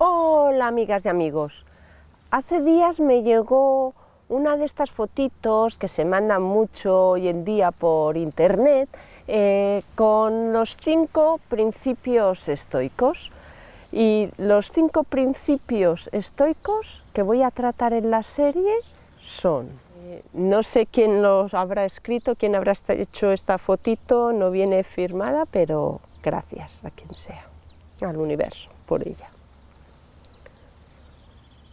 Hola amigas y amigos, hace días me llegó una de estas fotitos que se mandan mucho hoy en día por internet eh, con los cinco principios estoicos y los cinco principios estoicos que voy a tratar en la serie son eh, no sé quién los habrá escrito, quién habrá hecho esta fotito, no viene firmada, pero gracias a quien sea, al universo, por ella.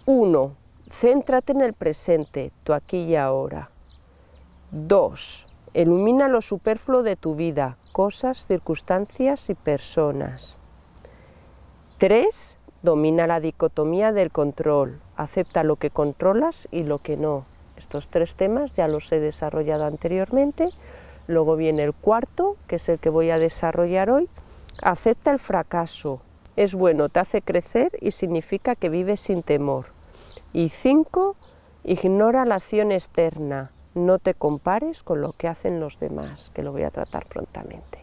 1. céntrate en el presente, tu aquí y ahora. 2. ilumina lo superfluo de tu vida, cosas, circunstancias y personas. 3. domina la dicotomía del control, acepta lo que controlas y lo que no. Estos tres temas ya los he desarrollado anteriormente. Luego viene el cuarto, que es el que voy a desarrollar hoy. Acepta el fracaso. Es bueno, te hace crecer y significa que vives sin temor. Y cinco, ignora la acción externa, no te compares con lo que hacen los demás, que lo voy a tratar prontamente.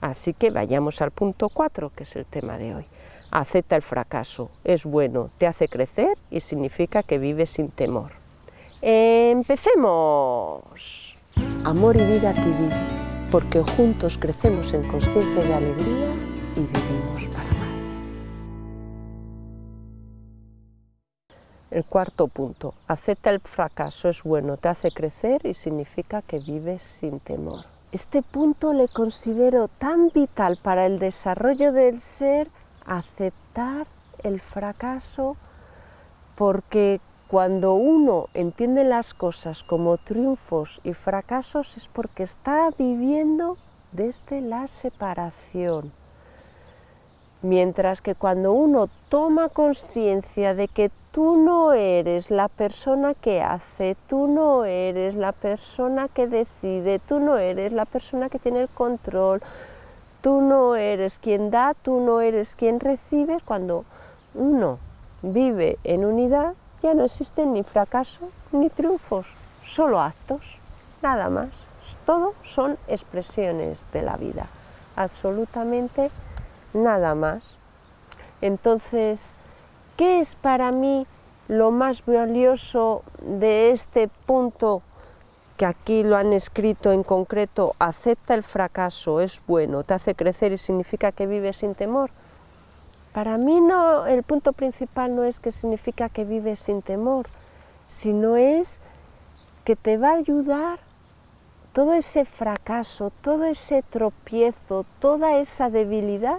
Así que vayamos al punto 4, que es el tema de hoy. Acepta el fracaso, es bueno, te hace crecer y significa que vives sin temor. ¡Empecemos! Amor y vida TV, porque juntos crecemos en conciencia de alegría y vivimos para El cuarto punto, acepta el fracaso, es bueno, te hace crecer y significa que vives sin temor. Este punto le considero tan vital para el desarrollo del ser, aceptar el fracaso, porque cuando uno entiende las cosas como triunfos y fracasos es porque está viviendo desde la separación. Mientras que cuando uno toma conciencia de que tú no eres la persona que hace, tú no eres la persona que decide, tú no eres la persona que tiene el control, tú no eres quien da, tú no eres quien recibe. cuando uno vive en unidad ya no existen ni fracasos ni triunfos, solo actos, nada más. Todo son expresiones de la vida, absolutamente nada más. Entonces, ¿Qué es para mí lo más valioso de este punto que aquí lo han escrito en concreto? Acepta el fracaso, es bueno, te hace crecer y significa que vives sin temor. Para mí no, el punto principal no es que significa que vives sin temor, sino es que te va a ayudar todo ese fracaso, todo ese tropiezo, toda esa debilidad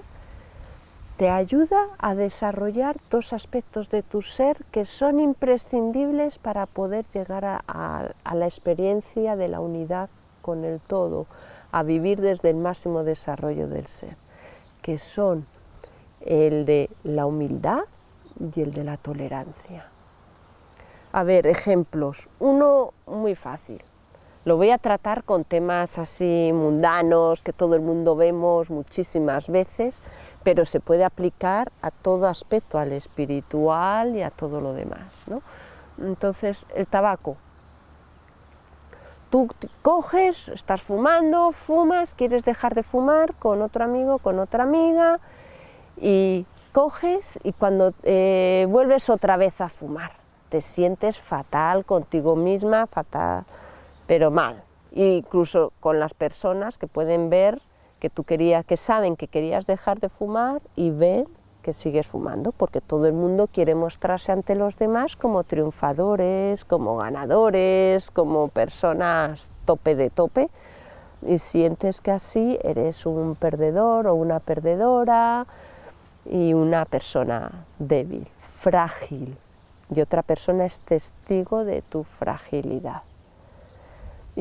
te ayuda a desarrollar dos aspectos de tu ser que son imprescindibles para poder llegar a, la experiencia de la unidad con el todo, a vivir desde el máximo desarrollo del ser, que son el de la humildad y el de la tolerancia. A ver, ejemplos. Uno muy fácil. Lo voy a tratar con temas así mundanos que todo el mundo vemos muchísimas veces, pero se puede aplicar a todo aspecto, al espiritual y a todo lo demás. Entonces, el tabaco. Tú coges, estás fumando, fumas, quieres dejar de fumar con otro amigo, con otra amiga, y coges y cuando eh, vuelves otra vez a fumar, te sientes fatal contigo misma, fatal, pero mal, incluso con las personas que pueden ver que tú querías, que saben que querías dejar de fumar y ven que sigues fumando, porque todo el mundo quiere mostrarse ante los demás como triunfadores, como ganadores, como personas tope de tope, y sientes que así eres un perdedor o una perdedora y una persona débil, frágil, y otra persona es testigo de tu fragilidad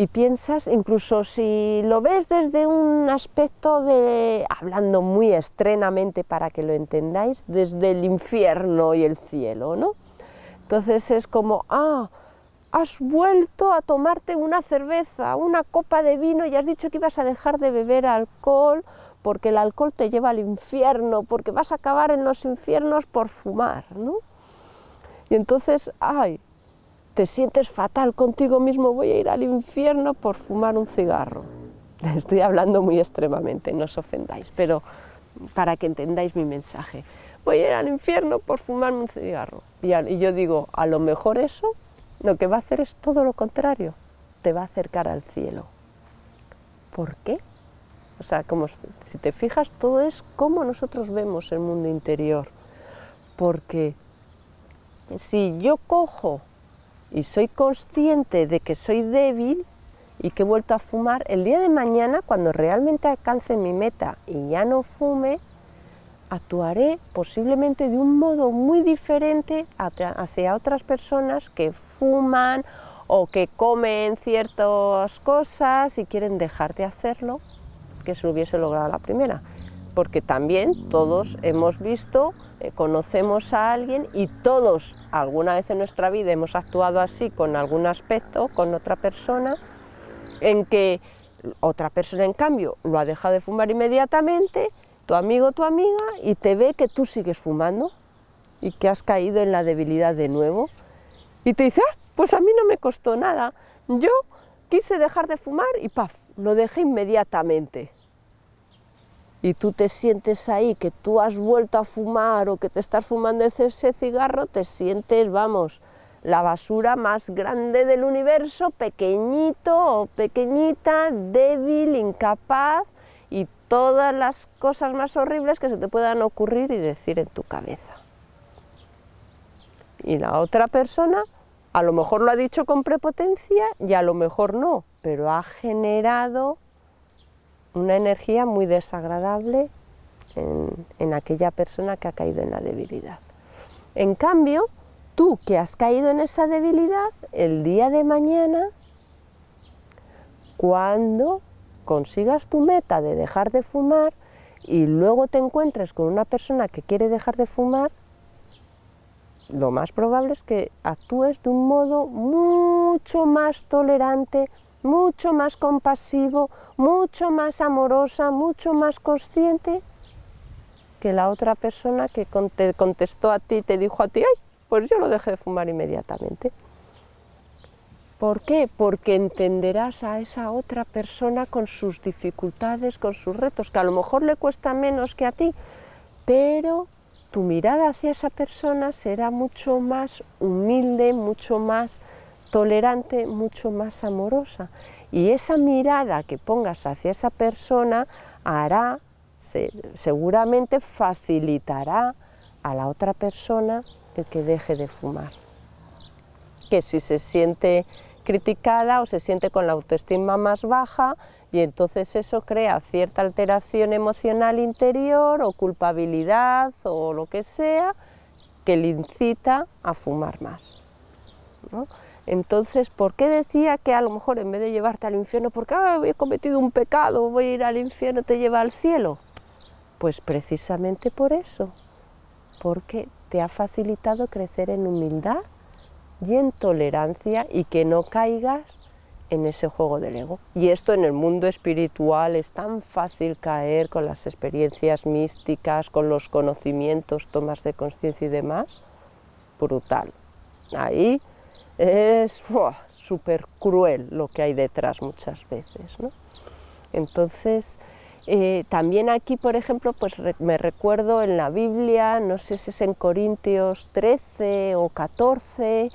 y piensas, incluso si lo ves desde un aspecto de, hablando muy estrenamente para que lo entendáis, desde el infierno y el cielo, ¿no? Entonces es como, ah, has vuelto a tomarte una cerveza, una copa de vino y has dicho que ibas a dejar de beber alcohol porque el alcohol te lleva al infierno, porque vas a acabar en los infiernos por fumar, ¿no? Y entonces, ay, te sientes fatal contigo mismo, voy a ir al infierno por fumar un cigarro. Estoy hablando muy extremadamente no os ofendáis, pero para que entendáis mi mensaje. Voy a ir al infierno por fumar un cigarro. Y, yo digo, a lo mejor eso lo que va a hacer es todo lo contrario, te va a acercar al cielo. ¿Por qué? O sea, como si te fijas, todo es como nosotros vemos el mundo interior. Porque si yo cojo y soy consciente de que soy débil y que he vuelto a fumar, el día de mañana, cuando realmente alcance mi meta y ya no fume, actuaré posiblemente de un modo muy diferente hacia otras personas que fuman o que comen ciertas cosas y quieren dejar de hacerlo, que se hubiese logrado la primera. Porque también todos hemos visto eh, conocemos a alguien y todos alguna vez en nuestra vida hemos actuado así con algún aspecto, con otra persona, en que otra persona en cambio lo ha dejado de fumar inmediatamente, tu amigo, tu amiga, y te ve que tú sigues fumando y que has caído en la debilidad de nuevo. Y te dice, ah, pues a mí no me costó nada. Yo quise dejar de fumar y paf, lo dejé inmediatamente y tú te sientes ahí que tú has vuelto a fumar o que te estás fumando ese cigarro, te sientes, vamos, la basura más grande del universo, pequeñito o pequeñita, débil, incapaz y todas las cosas más horribles que se te puedan ocurrir y decir en tu cabeza. Y la otra persona a lo mejor lo ha dicho con prepotencia y a lo mejor no, pero ha generado una energía muy desagradable en, aquella persona que ha caído en la debilidad. En cambio, tú que has caído en esa debilidad, el día de mañana, cuando consigas tu meta de dejar de fumar y luego te encuentres con una persona que quiere dejar de fumar, lo más probable es que actúes de un modo mucho más tolerante mucho más compasivo, mucho más amorosa, mucho más consciente que la otra persona que te contestó a ti, te dijo a ti, ay, pues yo lo dejé de fumar inmediatamente. ¿Por qué? Porque entenderás a esa otra persona con sus dificultades, con sus retos, que a lo mejor le cuesta menos que a ti, pero tu mirada hacia esa persona será mucho más humilde, mucho más tolerante, mucho más amorosa. Y esa mirada que pongas hacia esa persona hará, seguramente facilitará a la otra persona el que deje de fumar. Que si se siente criticada o se siente con la autoestima más baja y entonces eso crea cierta alteración emocional interior o culpabilidad o lo que sea que le incita a fumar más. Entonces, ¿por qué decía que a lo mejor en vez de llevarte al infierno, porque he ah, cometido un pecado, voy a ir al infierno, te lleva al cielo? Pues precisamente por eso, porque te ha facilitado crecer en humildad y en tolerancia y que no caigas en ese juego del ego. Y esto en el mundo espiritual es tan fácil caer con las experiencias místicas, con los conocimientos, tomas de conciencia y demás. Brutal. Ahí es súper cruel lo que hay detrás muchas veces. Entonces, eh, también aquí, por ejemplo, pues me recuerdo en la Biblia, no sé si es en Corintios 13 o 14,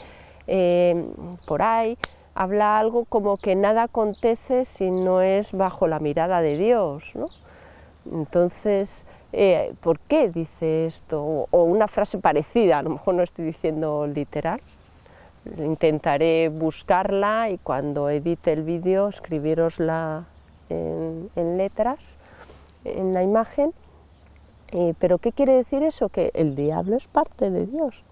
em, por ahí, habla algo como que nada acontece si no es bajo la mirada de Dios. Entonces, eh, ¿por qué dice esto? o una frase parecida, a lo mejor no estoy diciendo literal, Intentaré buscarla y cuando edite el vídeo escribirosla en, letras, en la imagen. Eh, pero ¿qué quiere decir eso? Que el diablo es parte de Dios.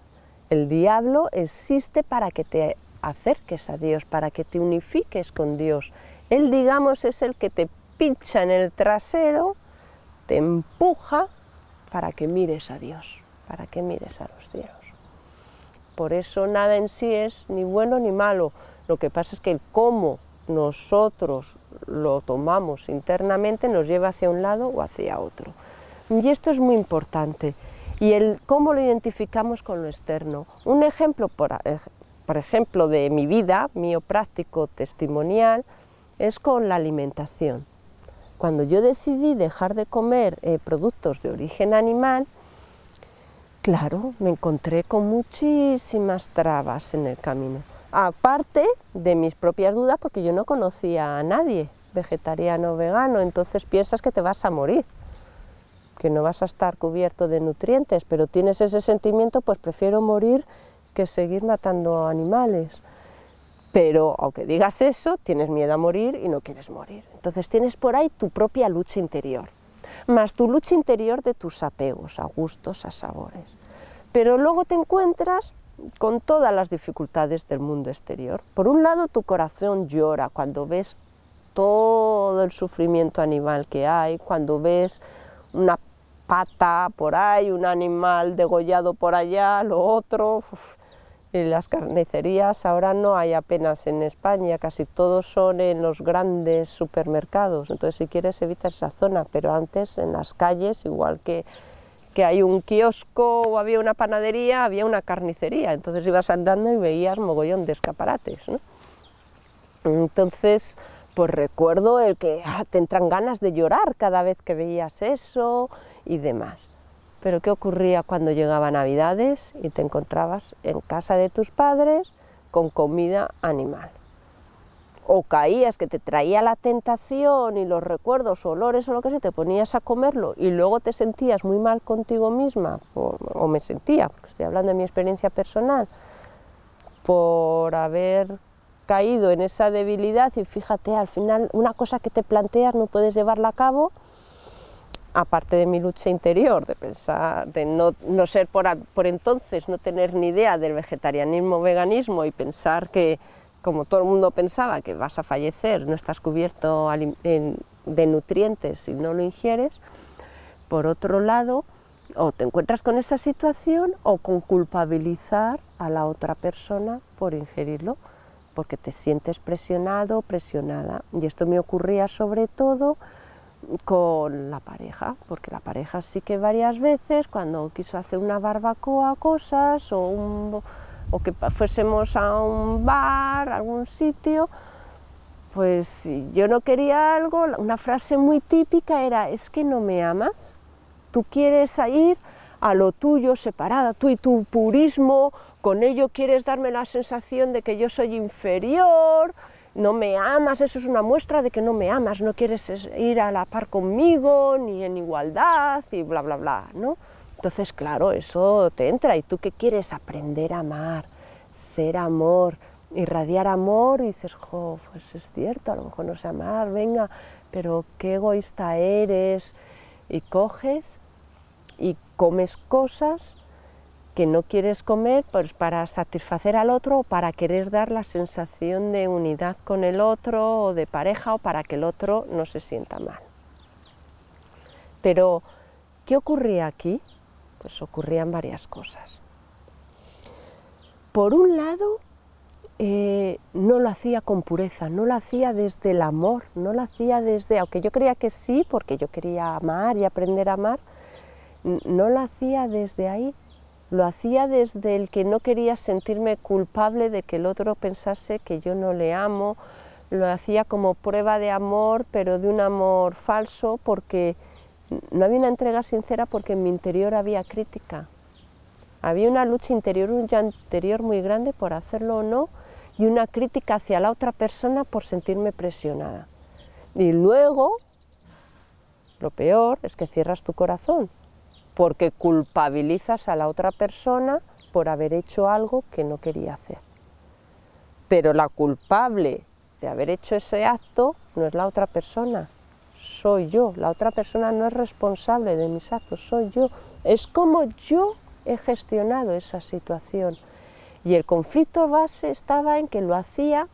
El diablo existe para que te acerques a Dios, para que te unifiques con Dios. Él, digamos, es el que te pincha en el trasero, te empuja para que mires a Dios, para que mires a los cielos. Por eso nada en sí es ni bueno ni malo. Lo que pasa es que el cómo nosotros lo tomamos internamente nos lleva hacia un lado o hacia otro. Y esto es muy importante. Y el cómo lo identificamos con lo externo. Un ejemplo, por, ejemplo, de mi vida, mío práctico, testimonial, es con la alimentación. Cuando yo decidí dejar de comer eh, productos de origen animal, Claro, me encontré con muchísimas trabas en el camino, aparte de mis propias dudas porque yo no conocía a nadie vegetariano o vegano, entonces piensas que te vas a morir, que no vas a estar cubierto de nutrientes, pero tienes ese sentimiento, pues prefiero morir que seguir matando animales. Pero aunque digas eso, tienes miedo a morir y no quieres morir. Entonces tienes por ahí tu propia lucha interior más tu lucha interior de tus apegos a gustos, a sabores. Pero luego te encuentras con todas las dificultades del mundo exterior. Por un lado, tu corazón llora cuando ves todo el sufrimiento animal que hay, cuando ves una pata por ahí, un animal degollado por allá, lo otro las carnicerías ahora no hay apenas en España, casi todos son en los grandes supermercados, entonces si quieres evitas esa zona, pero antes en las calles, igual que, hay un kiosco o había una panadería, había una carnicería, entonces ibas andando y veías mogollón de escaparates. Entonces, pues recuerdo el que ah, te entran ganas de llorar cada vez que veías eso y demás. Pero ¿qué ocurría cuando llegaba Navidades y te encontrabas en casa de tus padres con comida animal? O caías que te traía la tentación y los recuerdos, olores o lo que sea, te ponías a comerlo y luego te sentías muy mal contigo misma, o, o me sentía, porque estoy hablando de mi experiencia personal, por haber caído en esa debilidad y fíjate, al final una cosa que te planteas no puedes llevarla a cabo aparte de mi lucha interior, de pensar, de no, ser por, por, entonces, no tener ni idea del vegetarianismo veganismo y pensar que, como todo el mundo pensaba, que vas a fallecer, no estás cubierto de nutrientes si no lo ingieres, por otro lado, o te encuentras con esa situación o con culpabilizar a la otra persona por ingerirlo, porque te sientes presionado, o presionada. Y esto me ocurría sobre todo con la pareja, porque la pareja sí que varias veces, cuando quiso hacer una barbacoa, cosas, o, o que fuésemos a un bar, algún sitio, pues yo no quería algo, una frase muy típica era, es que no me amas, tú quieres ir a lo tuyo, separada, tú y tu purismo, con ello quieres darme la sensación de que yo soy inferior, no me amas, eso es una muestra de que no me amas, no quieres ir a la par conmigo, ni en igualdad, y bla, bla, bla, ¿no? Entonces, claro, eso te entra, y tú qué quieres aprender a amar, ser amor, irradiar amor, y dices, jo, pues es cierto, a lo mejor no sé amar, venga, pero qué egoísta eres, y coges y comes cosas que no quieres comer pues para satisfacer al otro o para querer dar la sensación de unidad con el otro o de pareja o para que el otro no se sienta mal. Pero, ¿qué ocurría aquí? Pues ocurrían varias cosas. Por un lado, eh, no lo hacía con pureza, no lo hacía desde el amor, no lo hacía desde, aunque yo creía que sí, porque yo quería amar y aprender a amar, no lo hacía desde ahí, lo hacía desde el que no quería sentirme culpable de que el otro pensase que yo no le amo. Lo hacía como prueba de amor, pero de un amor falso, porque no había una entrega sincera porque en mi interior había crítica. Había una lucha interior, un ya interior muy grande por hacerlo o no, y una crítica hacia la otra persona por sentirme presionada. Y luego, lo peor es que cierras tu corazón, porque culpabilizas a la otra persona por haber hecho algo que no quería hacer. Pero la culpable de haber hecho ese acto no es la otra persona, soy yo. La otra persona no es responsable de mis actos, soy yo. Es como yo he gestionado esa situación. Y el conflicto base estaba en que lo hacía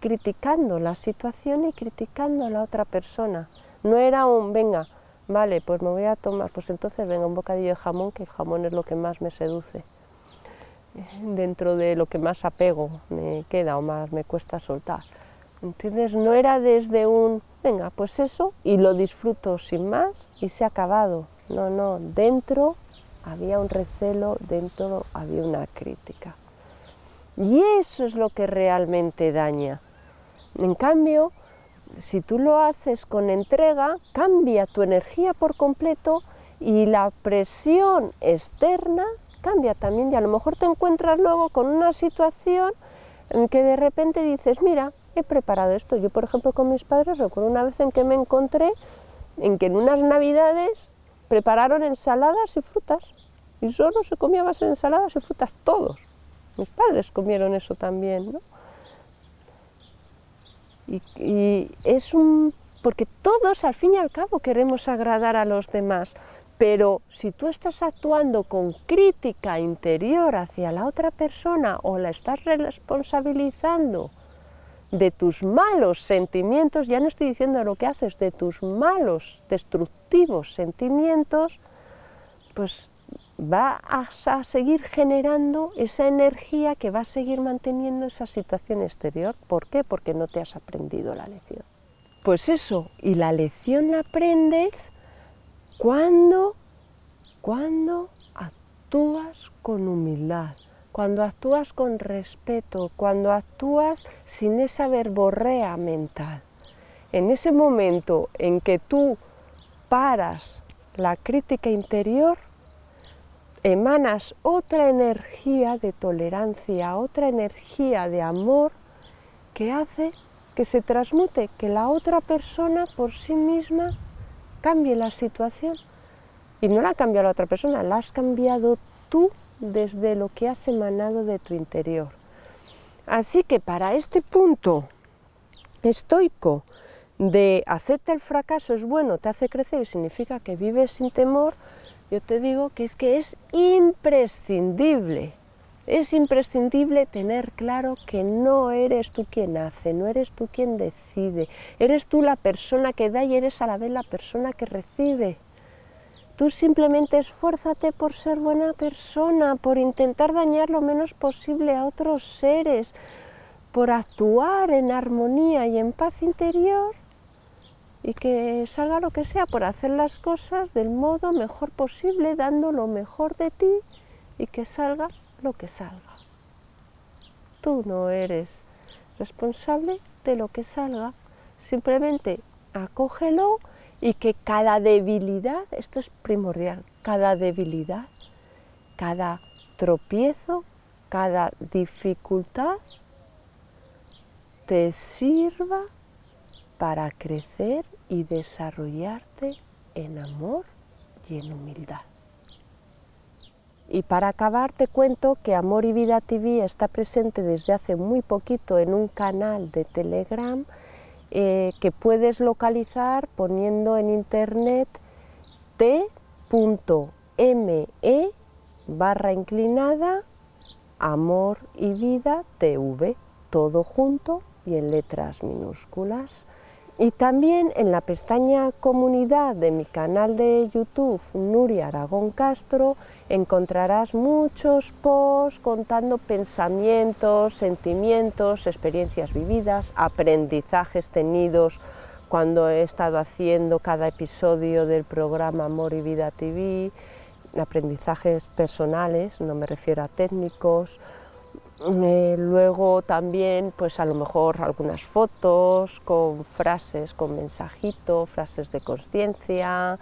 criticando la situación y criticando a la otra persona. No era un, venga, Vale, pues me voy a tomar, pues entonces venga un bocadillo de jamón, que el jamón es lo que más me seduce, dentro de lo que más apego me queda o más me cuesta soltar. entonces No era desde un, venga, pues eso, y lo disfruto sin más y se ha acabado. No, no, dentro había un recelo, dentro había una crítica. Y eso es lo que realmente daña. En cambio, si tú lo haces con entrega, cambia tu energía por completo y la presión externa cambia también. Y a lo mejor te encuentras luego con una situación en que de repente dices, mira, he preparado esto. Yo, por ejemplo, con mis padres recuerdo una vez en que me encontré en que en unas navidades prepararon ensaladas y frutas. Y solo se comía más ensaladas y frutas, todos. Mis padres comieron eso también, ¿no? Y, es un... porque todos al fin y al cabo queremos agradar a los demás, pero si tú estás actuando con crítica interior hacia la otra persona o la estás responsabilizando de tus malos sentimientos, ya no estoy diciendo lo que haces, de tus malos, destructivos sentimientos, pues va a, seguir generando esa energía que va a seguir manteniendo esa situación exterior. ¿Por qué? Porque no te has aprendido la lección. Pues eso, y la lección la aprendes cuando, cuando actúas con humildad, cuando actúas con respeto, cuando actúas sin esa verborrea mental. En ese momento en que tú paras la crítica interior, emanas otra energía de tolerancia, otra energía de amor que hace que se transmute, que la otra persona por sí misma cambie la situación. Y no la ha cambiado la otra persona, la has cambiado tú desde lo que has emanado de tu interior. Así que para este punto estoico de acepta el fracaso es bueno, te hace crecer y significa que vives sin temor, yo te digo que es que es imprescindible, es imprescindible tener claro que no eres tú quien hace, no eres tú quien decide, eres tú la persona que da y eres a la vez la persona que recibe. Tú simplemente esfuérzate por ser buena persona, por intentar dañar lo menos posible a otros seres, por actuar en armonía y en paz interior y que salga lo que sea por hacer las cosas del modo mejor posible, dando lo mejor de ti y que salga lo que salga. Tú no eres responsable de lo que salga, simplemente acógelo y que cada debilidad, esto es primordial, cada debilidad, cada tropiezo, cada dificultad te sirva para crecer y desarrollarte en amor y en humildad. Y para acabar te cuento que Amor y Vida TV está presente desde hace muy poquito en un canal de Telegram eh, que puedes localizar poniendo en internet t.me barra inclinada Amor y Vida TV, todo junto y en letras minúsculas. Y también en la pestaña Comunidad de mi canal de YouTube Nuria Aragón Castro encontrarás muchos posts contando pensamientos, sentimientos, experiencias vividas, aprendizajes tenidos cuando he estado haciendo cada episodio del programa Amor y Vida TV, aprendizajes personales, no me refiero a técnicos, luego también, pues a lo mejor algunas fotos con frases, con mensajitos, frases de conciencia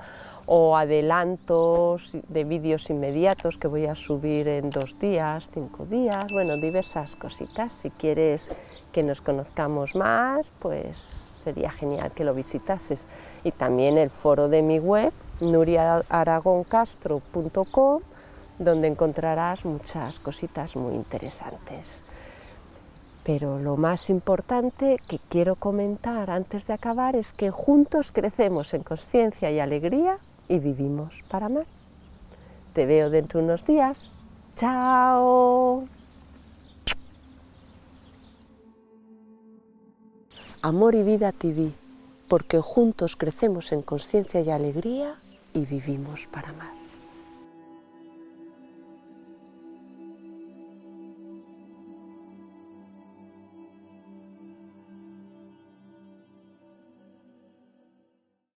o adelantos de vídeos inmediatos que voy a subir en dos días, cinco días, bueno, diversas cositas. Si quieres que nos conozcamos más, pues sería genial que lo visitases. Y también el foro de mi web, nuriaragoncastro.com donde encontrarás muchas cositas muy interesantes. Pero lo más importante que quiero comentar antes de acabar es que juntos crecemos en conciencia y alegría y vivimos para amar. Te veo dentro de unos días. ¡Chao! Amor y Vida TV, porque juntos crecemos en conciencia y alegría y vivimos para amar.